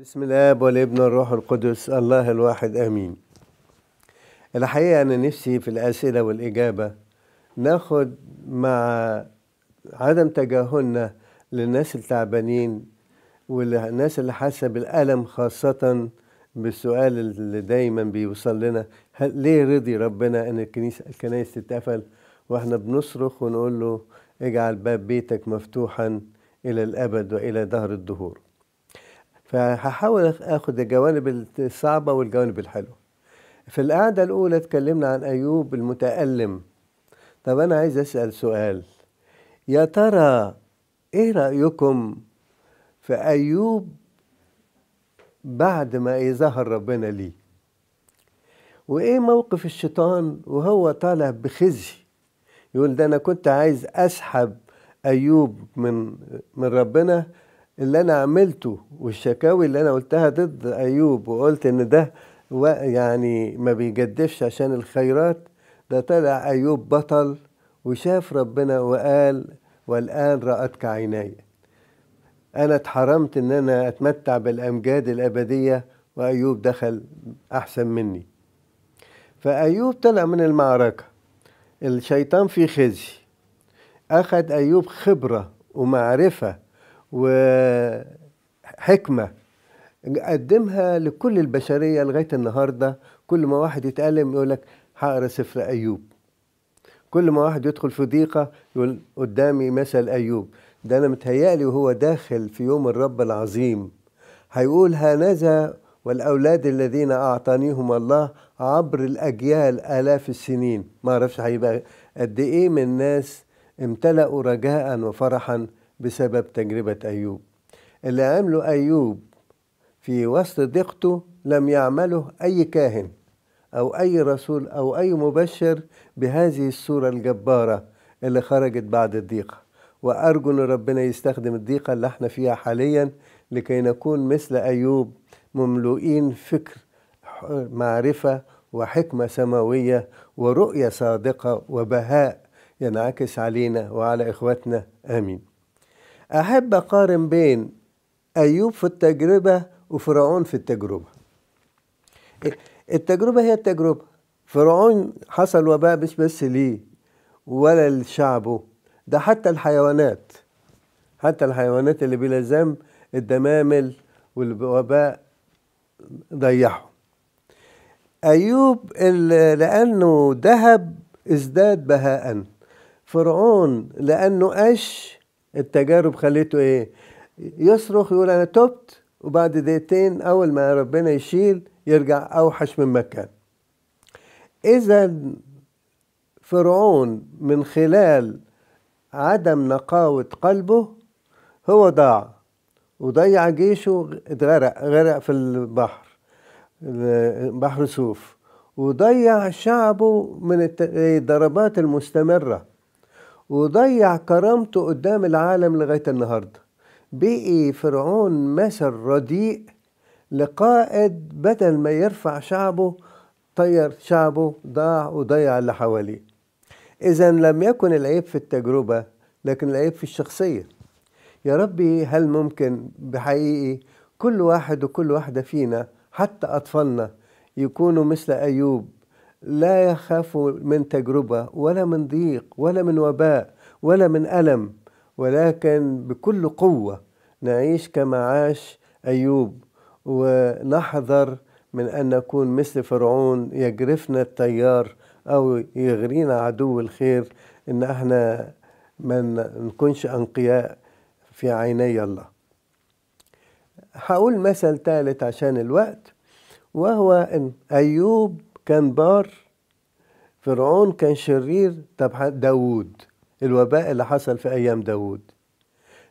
بسم الله والابن الروح القدس الله الواحد امين الحقيقه انا نفسي في الاسئله والاجابه ناخد مع عدم تجاهلنا للناس التعبانين والناس اللي حاسه بالالم خاصه بالسؤال اللي دايما بيوصل لنا هل ليه رضي ربنا ان الكنيسه الكنائس تتقفل واحنا بنصرخ ونقول له اجعل باب بيتك مفتوحا الى الابد والى دهر الدهور فهحاول اخد الجوانب الصعبه والجوانب الحلوه في القعده الاولى اتكلمنا عن ايوب المتالم طب انا عايز اسال سؤال يا ترى ايه رايكم في ايوب بعد ما يظهر ربنا ليه وايه موقف الشيطان وهو طالع بخزي يقول ده انا كنت عايز اسحب ايوب من من ربنا اللي انا عملته والشكاوي اللي انا قلتها ضد ايوب وقلت ان ده يعني ما بيجدفش عشان الخيرات ده طلع ايوب بطل وشاف ربنا وقال والان رأتك عيناي انا اتحرمت ان انا اتمتع بالامجاد الابديه وايوب دخل احسن مني فايوب طلع من المعركه الشيطان في خزي اخذ ايوب خبره ومعرفه وحكمه قدمها لكل البشريه لغايه النهارده كل ما واحد يتالم يقول لك هقرا سفر ايوب كل ما واحد يدخل في ضيقه يقول قدامي مثل ايوب ده انا متهيألي وهو داخل في يوم الرب العظيم هيقول هانذا والاولاد الذين اعطانيهم الله عبر الاجيال الاف السنين ما اعرفش هيبقى قد ايه من ناس امتلأوا رجاء وفرحا بسبب تجربة أيوب اللي عمله أيوب في وسط ضيقته لم يعمله أي كاهن أو أي رسول أو أي مبشر بهذه الصورة الجبارة اللي خرجت بعد الضيقة وأرجو أن ربنا يستخدم الضيقة اللي احنا فيها حاليا لكي نكون مثل أيوب مملوئين فكر معرفة وحكمة سماوية ورؤية صادقة وبهاء ينعكس علينا وعلى إخواتنا آمين أحب أقارن بين أيوب في التجربة وفرعون في التجربة التجربة هي التجربة فرعون حصل وباء مش بس ليه ولا لشعبه ده حتى الحيوانات حتى الحيوانات اللي بلا ذنب الدمامل والوباء ضيعوا أيوب لأنه ذهب ازداد بهاء فرعون لأنه قش التجارب خليته ايه يصرخ يقول انا تبت وبعد دقيقتين اول ما ربنا يشيل يرجع اوحش من مكان اذا فرعون من خلال عدم نقاوة قلبه هو ضاع وضيع جيشه اتغرق غرق في البحر بحر سوف وضيع شعبه من الضربات المستمرة وضيع كرامته قدام العالم لغاية النهاردة بقي فرعون مثل رديء لقائد بدل ما يرفع شعبه طير شعبه ضاع وضيع اللي حواليه إذا لم يكن العيب في التجربة لكن العيب في الشخصية يا ربي هل ممكن بحقيقي كل واحد وكل واحدة فينا حتى أطفالنا يكونوا مثل أيوب لا يخاف من تجربة ولا من ضيق ولا من وباء ولا من ألم ولكن بكل قوة نعيش كما عاش أيوب ونحذر من أن نكون مثل فرعون يجرفنا التيار أو يغرينا عدو الخير إن احنا ما نكونش أنقياء في عيني الله هقول مثل ثالث عشان الوقت وهو أن أيوب كان بار فرعون كان شرير طب داوود الوباء اللي حصل في أيام داوود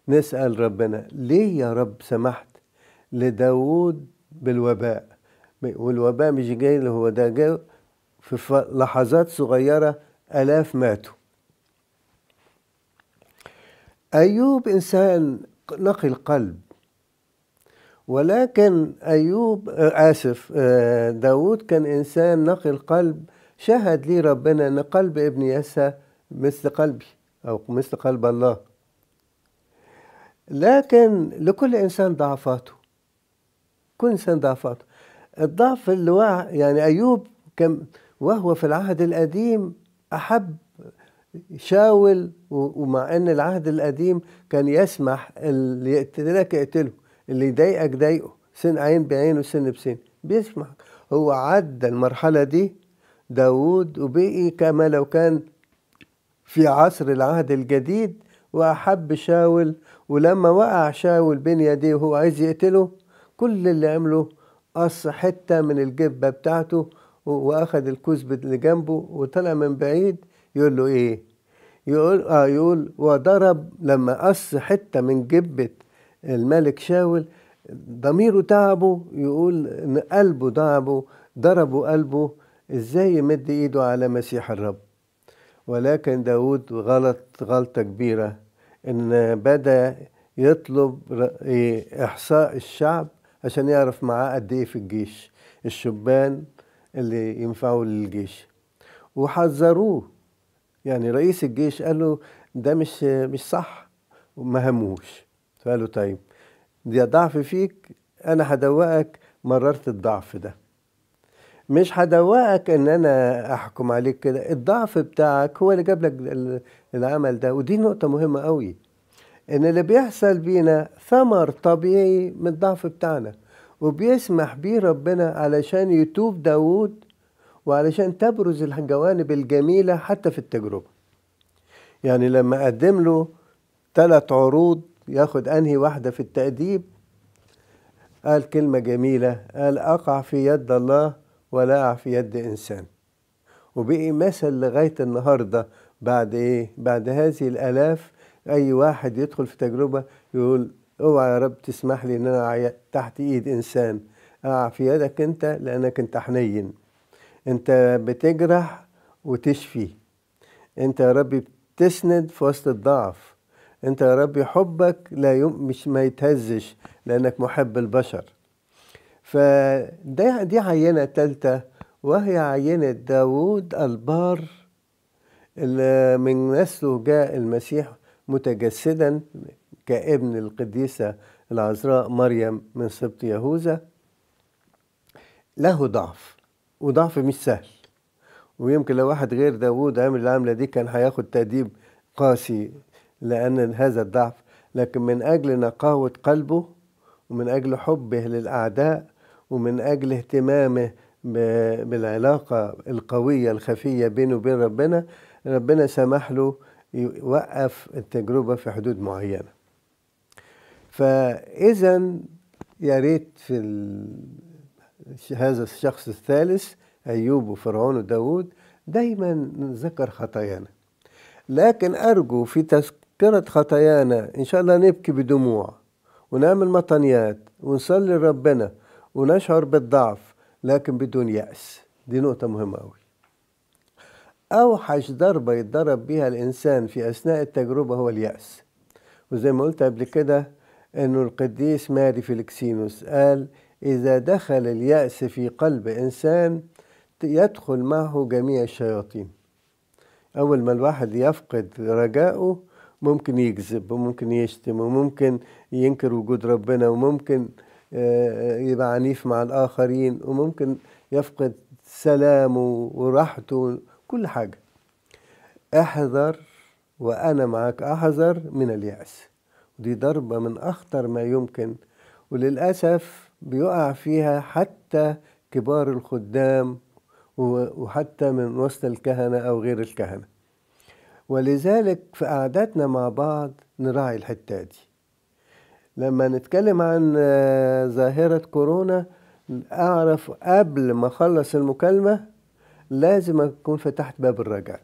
نسأل ربنا ليه يا رب سمحت لداوود بالوباء والوباء مش جاي اللي هو ده جاي في لحظات صغيرة آلاف ماتوا أيوب إنسان نقي القلب ولكن أيوب آه، آسف آه، داود كان إنسان نقي القلب شهد لي ربنا أن قلب ابن يسى مثل قلبي أو مثل قلب الله لكن لكل إنسان ضعفاته كل إنسان ضعفاته الضعف اللي وع يعني أيوب كان وهو في العهد القديم أحب شاول ومع أن العهد القديم كان يسمح اللي يقتلك يقتله اللي يضايقك ضايقه سن عين بعين وسن بسن بيسمع هو عدى المرحلة دي داود وبقي كما لو كان في عصر العهد الجديد وأحب شاول ولما وقع شاول بين يديه وهو عايز يقتله كل اللي عمله قص حتة من الجبة بتاعته وأخد الكوز اللي جنبه وطلع من بعيد يقول له إيه؟ يقول آه يقول وضرب لما قص حتة من جبة الملك شاول ضميره تعبه يقول ان قلبه تعبه ضربوا قلبه ازاي يمد ايده على مسيح الرب ولكن داود غلط غلطة كبيرة ان بدأ يطلب إيه، احصاء الشعب عشان يعرف معاه قد ايه في الجيش الشبان اللي ينفعوا للجيش وحذروه يعني رئيس الجيش قال له ده مش مش صح وما هموش فقال له طيب دي ضعف فيك انا هدوقك مررت الضعف ده مش هدوقك ان انا احكم عليك كده الضعف بتاعك هو اللي جاب لك العمل ده ودي نقطة مهمة قوي ان اللي بيحصل بينا ثمر طبيعي من الضعف بتاعنا وبيسمح بيه ربنا علشان يتوب داود وعلشان تبرز الجوانب الجميلة حتى في التجربة يعني لما قدم له ثلاث عروض ياخد انهي واحده في التاديب قال كلمه جميله قال اقع في يد الله ولا اقع في يد انسان وبقي مثل لغايه النهارده بعد ايه بعد هذه الالاف اي واحد يدخل في تجربه يقول اوعى يا رب تسمح لي ان انا تحت ايد انسان اقع في يدك انت لانك انت حنين انت بتجرح وتشفي انت يا رب بتسند في وسط الضعف انت يا ربي حبك لا يم مش ما يتهزش لانك محب البشر فده دي عينه ثالثه وهي عينه داوود البار اللي من نسله جاء المسيح متجسدا كابن القديسه العذراء مريم من سبط يهوذا له ضعف وضعف مش سهل ويمكن لو واحد غير داوود عمل العمله دي كان هياخد تأديب قاسي لأن هذا الضعف لكن من أجل نقاوة قلبه ومن أجل حبه للأعداء ومن أجل اهتمامه بالعلاقة القوية الخفية بينه وبين ربنا ربنا سمح له يوقف التجربة في حدود معينة فإذا يا ريت في هذا الشخص الثالث أيوب وفرعون وداود دايما نذكر خطايانا لكن أرجو في كرت خطايانا إن شاء الله نبكي بدموع ونعمل مطنيات ونصلي لربنا ونشعر بالضعف لكن بدون يأس دي نقطة مهمة أوي أوحش ضربة يتضرب بيها الإنسان في أثناء التجربة هو اليأس وزي ما قلت قبل كده أن القديس ماري فيلكسينوس قال إذا دخل اليأس في قلب إنسان يدخل معه جميع الشياطين أول ما الواحد يفقد رجاءه ممكن يكذب وممكن يشتم وممكن ينكر وجود ربنا وممكن آه، آه، يبقى عنيف مع الآخرين وممكن يفقد سلامه وراحته كل حاجة احذر وأنا معك أحذر من اليأس دي ضربة من أخطر ما يمكن وللأسف بيقع فيها حتى كبار الخدام وحتى من وسط الكهنة أو غير الكهنة ولذلك في قعداتنا مع بعض نراعي الحتة دي لما نتكلم عن آه، ظاهرة كورونا أعرف قبل ما أخلص المكالمة لازم أكون فتحت باب الرجاء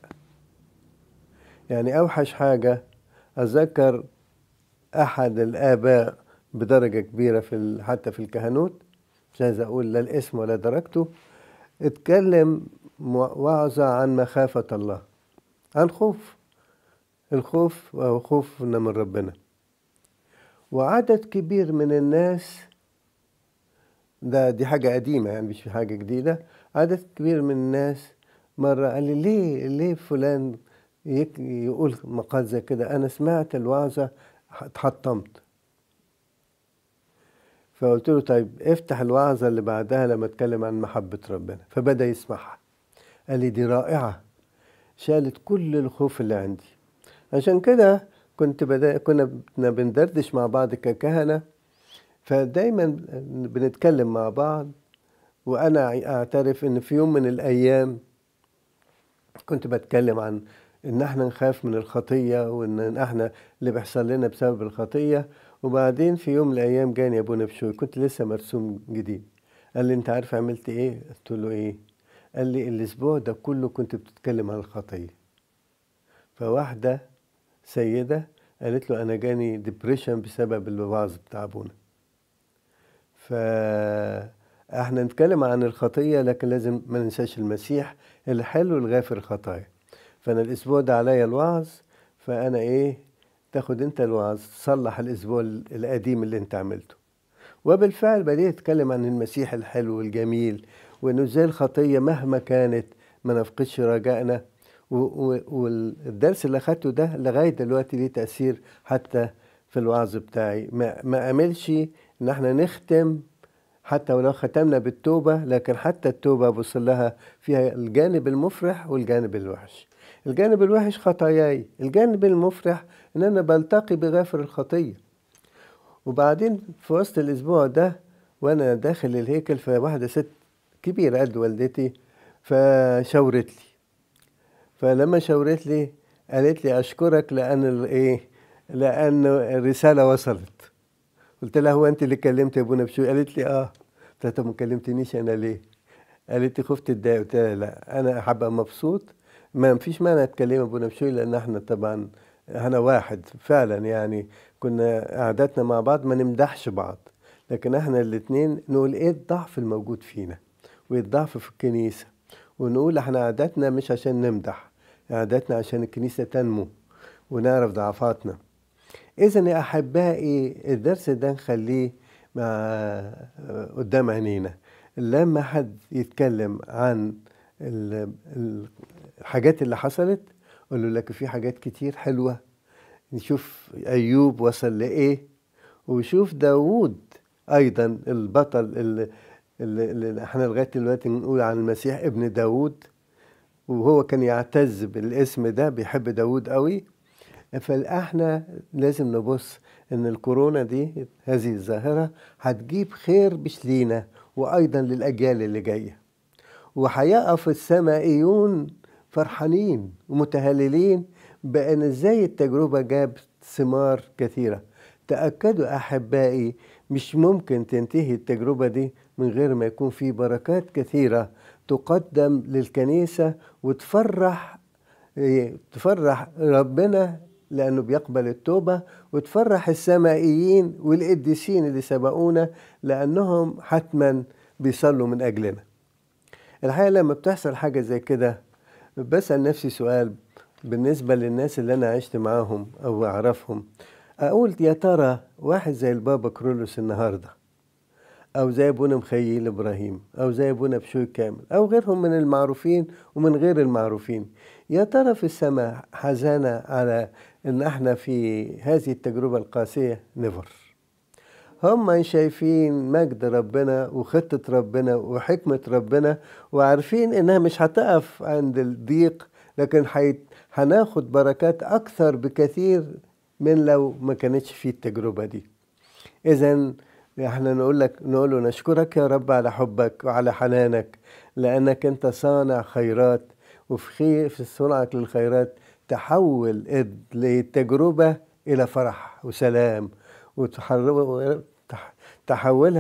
يعني أوحش حاجة أذكر أحد الآباء بدرجة كبيرة في حتى في الكهنوت مش عايز أقول لا الاسم ولا درجته اتكلم وعظ عن مخافة الله الخوف الخوف أو خوفنا من ربنا وعدد كبير من الناس ده دي حاجة قديمة يعني مش حاجة جديدة عدد كبير من الناس مرة قال لي ليه ليه فلان يقول مقال زي كده أنا سمعت الوعظة اتحطمت فقلت له طيب افتح الوعظة اللي بعدها لما اتكلم عن محبة ربنا فبدأ يسمعها قال لي دي رائعة شالت كل الخوف اللي عندي عشان كده كنت بدا كنا بندردش مع بعض ككهنة فدايما بنتكلم مع بعض وأنا أعترف إن في يوم من الأيام كنت بتكلم عن إن إحنا نخاف من الخطية وإن إحنا اللي بيحصل لنا بسبب الخطية وبعدين في يوم من الأيام جاني أبونا بشوي كنت لسه مرسوم جديد قال لي أنت عارف عملت إيه؟ قلت له إيه؟ قال لي الاسبوع ده كله كنت بتتكلم عن الخطيه فواحده سيده قالت له انا جاني ديبريشن بسبب الوعظ بتاع ابونا فاحنا نتكلم عن الخطيه لكن لازم ما ننساش المسيح الحلو الغافر الخطايا فانا الاسبوع ده عليا الوعظ فانا ايه تاخد انت الوعظ تصلح الاسبوع القديم اللي انت عملته وبالفعل بديت اتكلم عن المسيح الحلو والجميل وإنه إزاي الخطية مهما كانت ما نفقدش رجائنا والدرس اللي أخدته ده لغاية دلوقتي ليه تأثير حتى في الوعظ بتاعي ما, ما أملش إن احنا نختم حتى ولو ختمنا بالتوبة لكن حتى التوبة أبص لها فيها الجانب المفرح والجانب الوحش الجانب الوحش خطاياي الجانب المفرح إن أنا بلتقي بغافر الخطية وبعدين في وسط الأسبوع ده وأنا داخل الهيكل فواحدة ست كبير قد والدتي فشاورت لي فلما شاورت لي قالت لي اشكرك لان الايه لان الرساله وصلت قلت لها هو انت اللي كلمت ابونا بشوي قالت لي اه قلت لها ما كلمتنيش انا ليه قالت لي خفت اتضايق قلت لها لا انا هبقى مبسوط ما فيش معنى اتكلم ابونا بشوي لان احنا طبعا انا واحد فعلا يعني كنا قعدتنا مع بعض ما نمدحش بعض لكن احنا الاثنين نقول ايه الضعف الموجود فينا ويتضاعفوا في الكنيسة ونقول احنا عاداتنا مش عشان نمدح عاداتنا عشان الكنيسة تنمو ونعرف ضعفاتنا إذا يا أحبائي الدرس ده نخليه مع قدام عينينا لما حد يتكلم عن الحاجات اللي حصلت قول له لك في حاجات كتير حلوة نشوف أيوب وصل لإيه وشوف داوود أيضا البطل اللي اللي احنا لغايه دلوقتي بنقول عن المسيح ابن داوود وهو كان يعتز بالاسم ده بيحب داوود قوي فاحنا لازم نبص ان الكورونا دي هذه الظاهره هتجيب خير مش لينا وايضا للاجيال اللي جايه وهيقف السمائيون فرحانين ومتهللين بان ازاي التجربه جابت ثمار كثيره تاكدوا احبائي مش ممكن تنتهي التجربة دي من غير ما يكون في بركات كثيرة تقدم للكنيسة وتفرح إيه، تفرح ربنا لأنه بيقبل التوبة وتفرح السمائيين والقديسين اللي سبقونا لأنهم حتما بيصلوا من أجلنا الحقيقة لما بتحصل حاجة زي كده بسأل نفسي سؤال بالنسبة للناس اللي أنا عشت معاهم أو أعرفهم أقول يا ترى واحد زي البابا كرولوس النهاردة أو زي أبونا مخيل إبراهيم أو زي أبونا بشوي كامل أو غيرهم من المعروفين ومن غير المعروفين يا ترى في السماء حزانة على إن إحنا في هذه التجربة القاسية نيفر هم شايفين مجد ربنا وخطة ربنا وحكمة ربنا وعارفين إنها مش هتقف عند الضيق لكن هناخد بركات أكثر بكثير من لو ما كانتش فيه التجربة دي إذا احنا نقول لك نقول له نشكرك يا رب على حبك وعلى حنانك لأنك أنت صانع خيرات وفي خير في صنعك للخيرات تحول التجربة إلى فرح وسلام وتحولها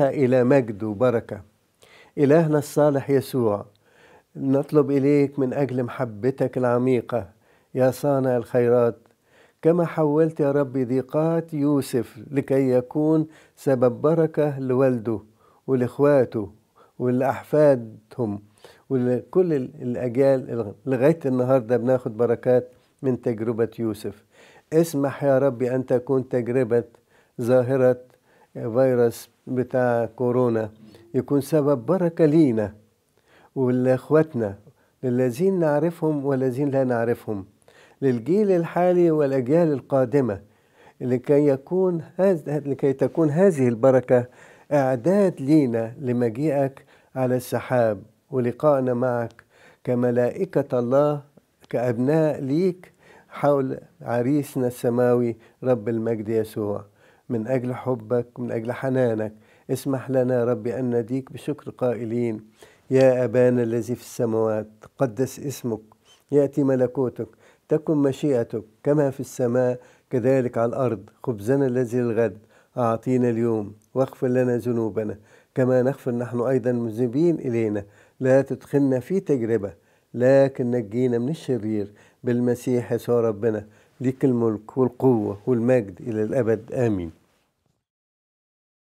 إلى مجد وبركة إلهنا الصالح يسوع نطلب إليك من أجل محبتك العميقة يا صانع الخيرات كما حولت يا رب ضيقات يوسف لكي يكون سبب بركة لوالده ولإخواته ولأحفادهم ولكل الأجيال لغاية النهاردة بناخد بركات من تجربة يوسف اسمح يا رب أن تكون تجربة ظاهرة فيروس بتاع كورونا يكون سبب بركة لينا ولإخواتنا للذين نعرفهم والذين لا نعرفهم للجيل الحالي والأجيال القادمة لكي يكون لكي تكون هذه البركة إعداد لينا لمجيئك على السحاب ولقائنا معك كملائكة الله كأبناء ليك حول عريسنا السماوي رب المجد يسوع من أجل حبك من أجل حنانك اسمح لنا ربي أن نديك بشكر قائلين يا أبانا الذي في السماوات قدس اسمك يأتي ملكوتك تكن مشيئتك كما في السماء كذلك على الأرض خبزنا الذي الغد أعطينا اليوم واغفر لنا ذنوبنا كما نغفر نحن أيضا مذنبين إلينا لا تدخلنا في تجربة لكن نجينا من الشرير بالمسيح يسوع ربنا ليك الملك والقوة والمجد إلى الأبد آمين